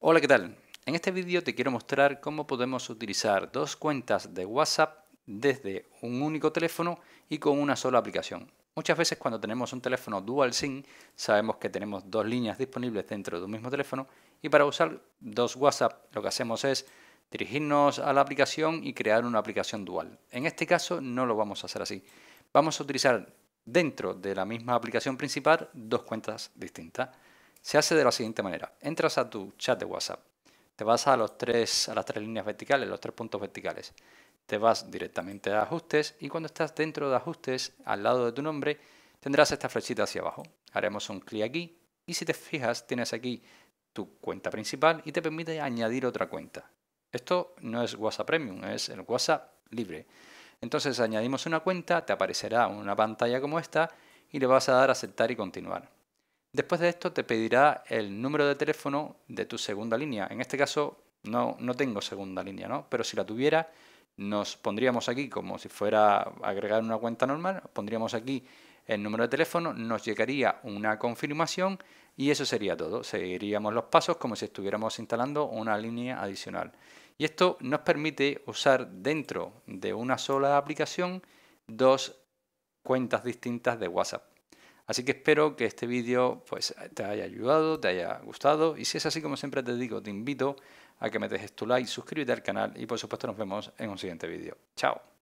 Hola, ¿qué tal? En este vídeo te quiero mostrar cómo podemos utilizar dos cuentas de WhatsApp desde un único teléfono y con una sola aplicación. Muchas veces cuando tenemos un teléfono dual SIM sabemos que tenemos dos líneas disponibles dentro de un mismo teléfono y para usar dos WhatsApp lo que hacemos es dirigirnos a la aplicación y crear una aplicación dual. En este caso no lo vamos a hacer así. Vamos a utilizar dentro de la misma aplicación principal dos cuentas distintas. Se hace de la siguiente manera. Entras a tu chat de WhatsApp. Te vas a, los tres, a las tres líneas verticales, los tres puntos verticales. Te vas directamente a ajustes y cuando estás dentro de ajustes, al lado de tu nombre, tendrás esta flechita hacia abajo. Haremos un clic aquí y si te fijas tienes aquí tu cuenta principal y te permite añadir otra cuenta. Esto no es WhatsApp Premium, es el WhatsApp libre. Entonces añadimos una cuenta, te aparecerá una pantalla como esta y le vas a dar aceptar y continuar. Después de esto te pedirá el número de teléfono de tu segunda línea. En este caso no, no tengo segunda línea, ¿no? Pero si la tuviera, nos pondríamos aquí como si fuera agregar una cuenta normal, pondríamos aquí el número de teléfono, nos llegaría una confirmación y eso sería todo. Seguiríamos los pasos como si estuviéramos instalando una línea adicional. Y esto nos permite usar dentro de una sola aplicación dos cuentas distintas de WhatsApp. Así que espero que este vídeo pues, te haya ayudado, te haya gustado y si es así como siempre te digo, te invito a que me dejes tu like, suscríbete al canal y por supuesto nos vemos en un siguiente vídeo. ¡Chao!